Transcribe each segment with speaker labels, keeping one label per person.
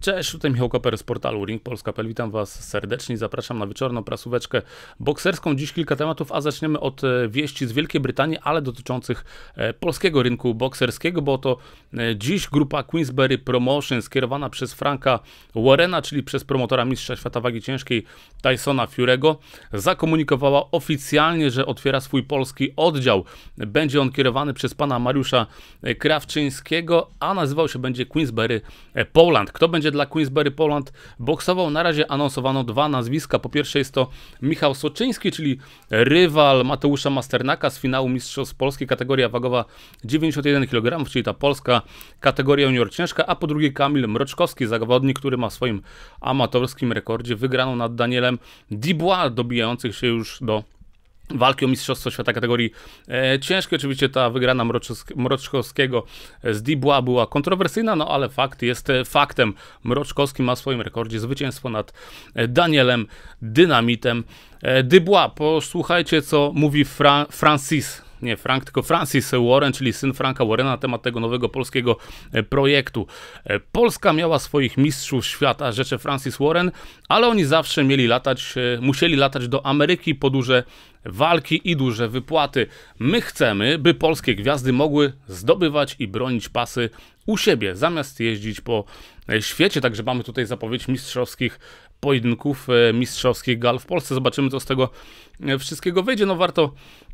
Speaker 1: Cześć, tutaj Michał Koper z portalu Ring Polska. Witam Was serdecznie zapraszam na wieczorną prasóweczkę bokserską. Dziś kilka tematów, a zaczniemy od e, wieści z Wielkiej Brytanii, ale dotyczących e, polskiego rynku bokserskiego, bo to e, dziś grupa Queensberry Promotion skierowana przez Franka Warrena, czyli przez promotora mistrza świata wagi ciężkiej Tysona Furego, zakomunikowała oficjalnie, że otwiera swój polski oddział. Będzie on kierowany przez pana Mariusza Krawczyńskiego, a nazywał się będzie Queensberry Poland. Kto będzie będzie dla Queensberry Poland boksował. Na razie anonsowano dwa nazwiska. Po pierwsze jest to Michał Soczyński, czyli rywal Mateusza Masternaka z finału Mistrzostw Polski, kategoria wagowa 91 kg, czyli ta polska kategoria junior ciężka, a po drugie Kamil Mroczkowski, zawodnik, który ma w swoim amatorskim rekordzie wygraną nad Danielem Dubois, dobijających się już do walki o Mistrzostwo Świata kategorii e, ciężkiej. Oczywiście ta wygrana Mroczkowskiego z Dibła była kontrowersyjna, no ale fakt jest e, faktem. Mroczkowski ma w swoim rekordzie zwycięstwo nad e, Danielem Dynamitem e, Dibła. Posłuchajcie, co mówi Fra Francis nie Frank, tylko Francis Warren, czyli syn Franka Warrena, na temat tego nowego polskiego e, projektu. E, Polska miała swoich mistrzów świata, rzeczy Francis Warren, ale oni zawsze mieli latać, e, musieli latać do Ameryki po duże walki i duże wypłaty. My chcemy, by polskie gwiazdy mogły zdobywać i bronić pasy u siebie, zamiast jeździć po świecie. Także mamy tutaj zapowiedź mistrzowskich pojedynków, mistrzowskich gal w Polsce. Zobaczymy, co z tego E, wszystkiego wyjdzie. No warto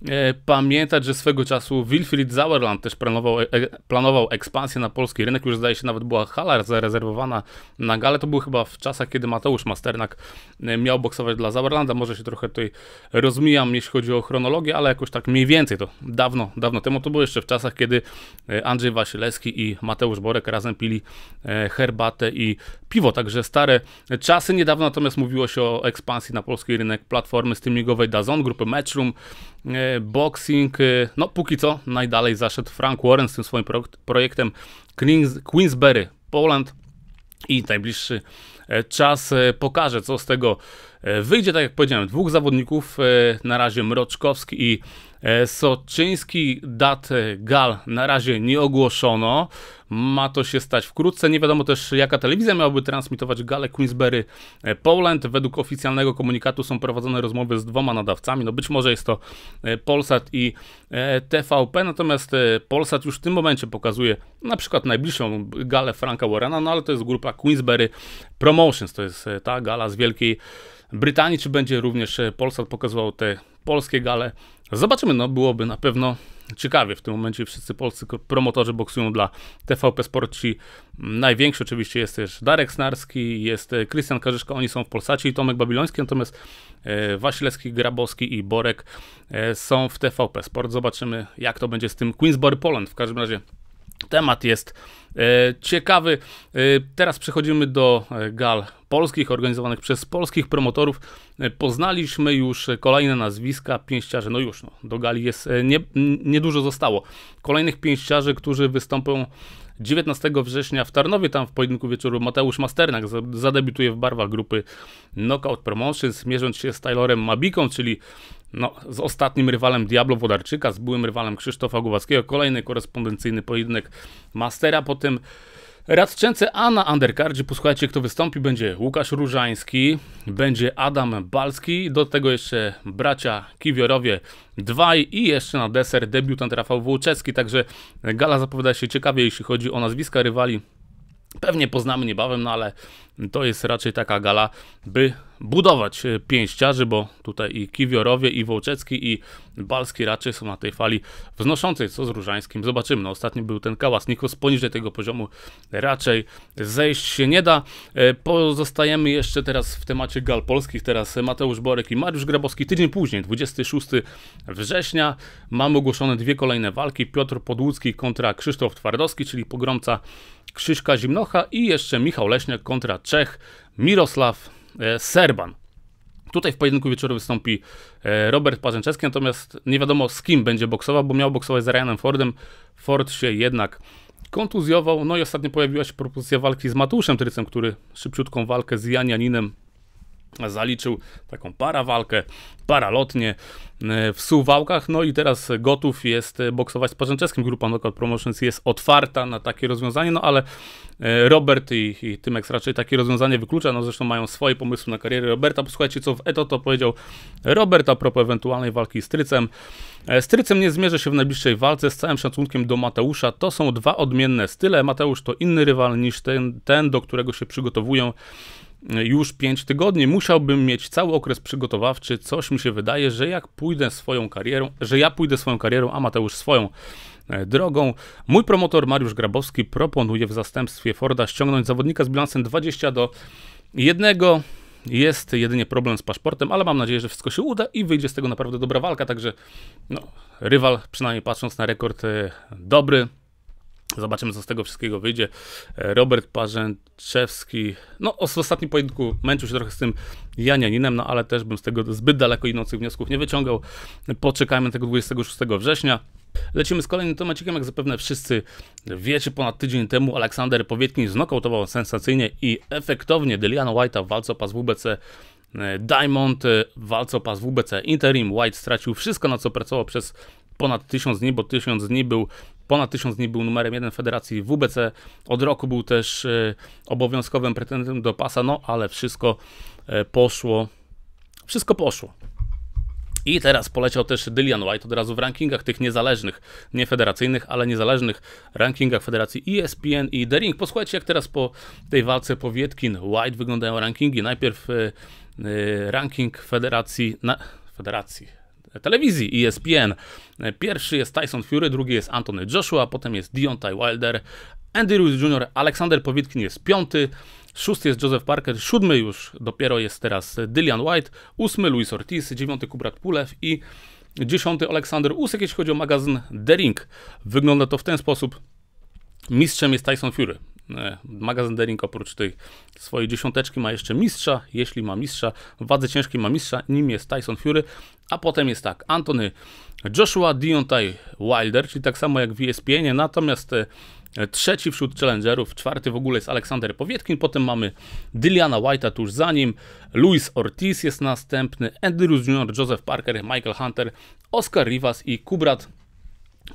Speaker 1: e, pamiętać, że swego czasu Wilfried Zauerland też planował, e, e, planował ekspansję na polski rynek. Już zdaje się nawet była hala zarezerwowana na galę. To było chyba w czasach, kiedy Mateusz Masternak e, miał boksować dla Zauerlanda. Może się trochę tutaj rozmijam, jeśli chodzi o chronologię, ale jakoś tak mniej więcej to dawno, dawno temu. To było jeszcze w czasach, kiedy Andrzej Wasilewski i Mateusz Borek razem pili herbatę i piwo. Także stare czasy. Niedawno natomiast mówiło się o ekspansji na polski rynek platformy streamingowej Dazon, grupy Matchroom, e, boxing. E, no póki co najdalej zaszedł Frank Warren z tym swoim projektem Queens, Queensberry Poland i najbliższy e, czas pokaże, co z tego E, wyjdzie, tak jak powiedziałem, dwóch zawodników, e, na razie Mroczkowski i e, Soczyński. Dat gal na razie nie ogłoszono, ma to się stać wkrótce. Nie wiadomo też, jaka telewizja miałaby transmitować galę Queensberry Poland. Według oficjalnego komunikatu są prowadzone rozmowy z dwoma nadawcami. No być może jest to Polsat i TVP, natomiast Polsat już w tym momencie pokazuje na przykład najbliższą galę Franka Warrena, no ale to jest grupa Queensberry Promotions, to jest ta gala z wielkiej Brytanii, czy będzie również e, Polsat pokazywał te polskie gale. Zobaczymy, no byłoby na pewno ciekawie. W tym momencie wszyscy polscy promotorzy boksują dla TVP Ci mm, Największy oczywiście jest też Darek Snarski, jest e, Krystian Karzyszka, oni są w Polsacie i Tomek Babiloński, natomiast e, Wasilewski, Grabowski i Borek są w TVP Sport. Zobaczymy, jak to będzie z tym Queensbury Poland. W każdym razie Temat jest e, ciekawy. E, teraz przechodzimy do e, gal polskich, organizowanych przez polskich promotorów. Poznaliśmy już kolejne nazwiska pięściarzy. No już, no, do gali jest niedużo nie zostało. Kolejnych pięściarzy, którzy wystąpią 19 września w Tarnowie, tam w pojedynku wieczoru Mateusz Masternak zadebiutuje w barwach grupy Knockout Promotions, mierząc się z Taylorem Mabiką, czyli no, z ostatnim rywalem Diablo Wodarczyka, z byłym rywalem Krzysztofa Głowackiego. Kolejny korespondencyjny pojedynek Mastera, potem Radczęce A na undercardzie, posłuchajcie kto wystąpi, będzie Łukasz Różański, będzie Adam Balski, do tego jeszcze bracia Kiwiorowie dwaj i jeszcze na deser debiutant Rafał Włoczewski, także gala zapowiada się ciekawie jeśli chodzi o nazwiska rywali Pewnie poznamy niebawem, no ale to jest raczej taka gala, by budować e, pięściarzy, bo tutaj i Kiwiorowie, i Wołczecki, i Balski raczej są na tej fali wznoszącej, co z Różańskim. Zobaczymy, no ostatnio był ten kałas Nikos, poniżej tego poziomu raczej zejść się nie da. E, pozostajemy jeszcze teraz w temacie gal polskich, teraz Mateusz Borek i Mariusz Grabowski, tydzień później, 26 września, mamy ogłoszone dwie kolejne walki, Piotr Podłucki kontra Krzysztof Twardowski, czyli pogromca Krzyszka Zimnocha i jeszcze Michał Leśniak kontra Czech Mirosław e, Serban. Tutaj w pojedynku wieczoru wystąpi e, Robert Parzęczewski, natomiast nie wiadomo z kim będzie boksował, bo miał boksować z Ryanem Fordem. Ford się jednak kontuzjował. No i ostatnio pojawiła się propozycja walki z Matuszem Trycem, który szybciutką walkę z Janianinem zaliczył taką parawalkę, paralotnie e, w Suwałkach. No i teraz gotów jest e, boksować z Parzęczewskim. Grupa Knockout Promotions jest otwarta na takie rozwiązanie, no ale e, Robert i, i Tymex raczej takie rozwiązanie wyklucza. No zresztą mają swoje pomysły na karierę Roberta. Posłuchajcie, co w Eto to powiedział Robert a propos ewentualnej walki z Trycem. Z Trycem nie zmierzę się w najbliższej walce, z całym szacunkiem do Mateusza. To są dwa odmienne style. Mateusz to inny rywal niż ten, ten do którego się przygotowują już 5 tygodni, musiałbym mieć cały okres przygotowawczy. Coś mi się wydaje, że jak pójdę swoją karierą, że ja pójdę swoją karierą, a Mateusz swoją e, drogą. Mój promotor Mariusz Grabowski proponuje w zastępstwie Forda ściągnąć zawodnika z bilansem 20 do 1. Jest jedynie problem z paszportem, ale mam nadzieję, że wszystko się uda i wyjdzie z tego naprawdę dobra walka. Także no, rywal, przynajmniej patrząc na rekord, e, dobry. Zobaczymy, co z tego wszystkiego wyjdzie. E, Robert Parzęczewski, no W ostatnim pojedynku męczył się trochę z tym Janianinem, no ale też bym z tego zbyt daleko idących wniosków nie wyciągał. Poczekajmy tego 26 września. Lecimy z kolejnym temacikiem, jak zapewne wszyscy wiecie, ponad tydzień temu Aleksander Powietkin znokautował sensacyjnie i efektownie Deliana White'a w walce o pas WBC e, Diamond, e, w walce o pas WBC Interim. White stracił wszystko, na co pracował przez ponad 1000 dni, bo 1000 dni był ponad 1000 dni był numerem jeden federacji WBC, od roku był też e, obowiązkowym pretendentem do pasa, no ale wszystko e, poszło, wszystko poszło. I teraz poleciał też Dillian White od razu w rankingach tych niezależnych, nie federacyjnych, ale niezależnych rankingach federacji ESPN i The Ring. Posłuchajcie, jak teraz po tej walce Powietkin White wyglądają rankingi. Najpierw e, ranking federacji, na, federacji, telewizji ESPN. Pierwszy jest Tyson Fury, drugi jest Anthony Joshua, potem jest Deontay Wilder, Andy Ruiz Jr., Aleksander Powitkin jest piąty, szósty jest Joseph Parker, siódmy już dopiero jest teraz Dillian White, ósmy Luis Ortiz, dziewiąty Kubrat Pulew i dziesiąty Aleksander Usek, jeśli chodzi o magazyn The Ring. Wygląda to w ten sposób. Mistrzem jest Tyson Fury. E, magazyn Dering oprócz tej swojej dziesiąteczki ma jeszcze mistrza, jeśli ma mistrza, w wadze ciężkiej ma mistrza, nim jest Tyson Fury, a potem jest tak, Antony Joshua Deontay Wilder, czyli tak samo jak w ESPN, natomiast e, trzeci wśród challengerów, czwarty w ogóle jest Aleksander Powietkin, potem mamy Dylana White'a tuż za nim, Luis Ortiz jest następny, Andrews Jr., Joseph Parker, Michael Hunter, Oscar Rivas i Kubrat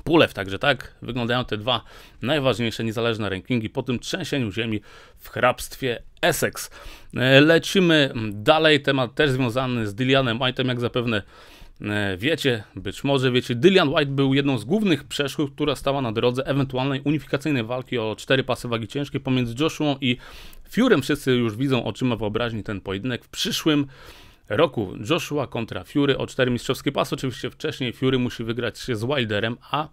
Speaker 1: Pulew, także tak wyglądają te dwa najważniejsze niezależne rankingi po tym trzęsieniu ziemi w hrabstwie Essex. E, lecimy dalej, temat też związany z Dillianem White'em, jak zapewne e, wiecie, być może wiecie, Dillian White był jedną z głównych przeszkód, która stała na drodze ewentualnej unifikacyjnej walki o cztery pasy wagi ciężkiej pomiędzy Joshua i Fiurem. Wszyscy już widzą oczyma wyobraźni ten pojedynek w przyszłym roku. Joshua kontra Fury o cztery mistrzowskie pasy. Oczywiście wcześniej Fury musi wygrać się z Wilderem, a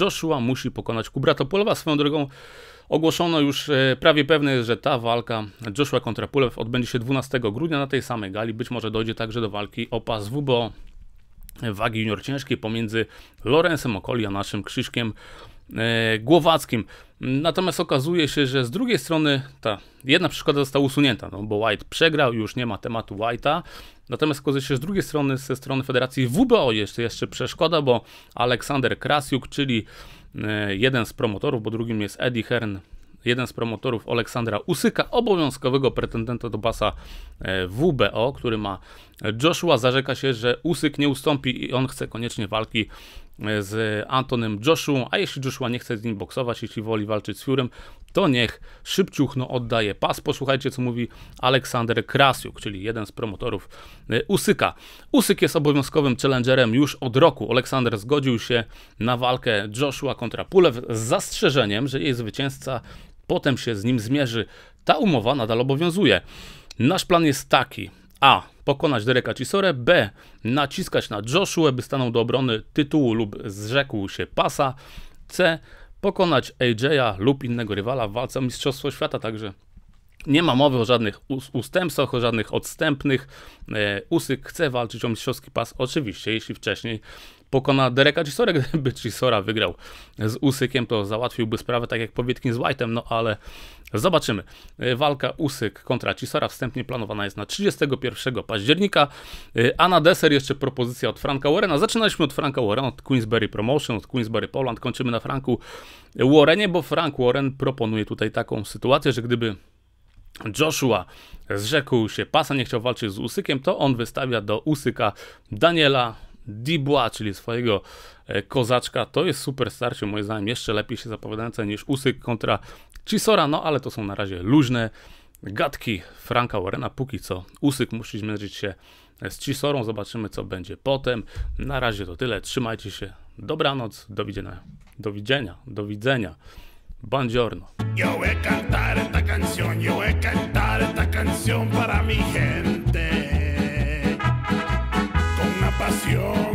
Speaker 1: Joshua musi pokonać Kubrata Swoją drogą ogłoszono już e, prawie pewne jest, że ta walka Joshua kontra Pulew odbędzie się 12 grudnia na tej samej gali. Być może dojdzie także do walki o pas WBO wagi junior ciężkiej pomiędzy Lorensem Okoli a naszym Krzyżkiem. E, głowackim. Natomiast okazuje się, że z drugiej strony ta jedna przeszkoda została usunięta, no bo White przegrał, już nie ma tematu White'a. Natomiast okazuje się, że z drugiej strony, ze strony Federacji WBO jeszcze przeszkoda, bo Aleksander Krasiuk, czyli e, jeden z promotorów, bo drugim jest Eddie Hearn, jeden z promotorów Aleksandra Usyka, obowiązkowego pretendenta do pasa e, WBO, który ma Joshua, zarzeka się, że Usyk nie ustąpi i on chce koniecznie walki z Antonem Joshua, a jeśli Joshua nie chce z nim boksować, jeśli woli walczyć z Fiurem, to niech szybciuchno oddaje pas. Posłuchajcie, co mówi Aleksander Krasiuk, czyli jeden z promotorów e, Usyka. Usyk jest obowiązkowym challengerem już od roku. Aleksander zgodził się na walkę Joshua kontra Pulew z zastrzeżeniem, że jej zwycięzca potem się z nim zmierzy. Ta umowa nadal obowiązuje. Nasz plan jest taki, a. Pokonać Dereka Cisorę. B. Naciskać na Joshua, by stanął do obrony tytułu lub zrzekł się pasa. C. Pokonać AJ'a lub innego rywala w walce o Mistrzostwo Świata. Także nie ma mowy o żadnych ustępstwach, o żadnych odstępnych. E, Usyk chce walczyć o mistrzowski pas, oczywiście, jeśli wcześniej pokona Dereka Chisora. Gdyby Chisora wygrał z Usykiem, to załatwiłby sprawę, tak jak Powietkin z White'em, no ale zobaczymy. E, walka Usyk kontra Chisora wstępnie planowana jest na 31 października, e, a na deser jeszcze propozycja od Franka Warrena. Zaczynaliśmy od Franka Warrena, od Queensberry Promotion, od Queensberry Poland, kończymy na Franku Warrenie, bo Frank Warren proponuje tutaj taką sytuację, że gdyby Joshua zrzekł się pasa, nie chciał walczyć z Usykiem, to on wystawia do Usyka Daniela Dibła, czyli swojego e, kozaczka. To jest super starcie, moim zdaniem, jeszcze lepiej się zapowiadające niż Usyk kontra Cisora, no ale to są na razie luźne gadki Franka Warrena. Póki co Usyk musi zmierzyć się z Cisorą, zobaczymy co będzie potem. Na razie to tyle, trzymajcie się, dobranoc, do widzenia, do widzenia, do widzenia, buongiorno. Yo, para mi gente, con una pasión.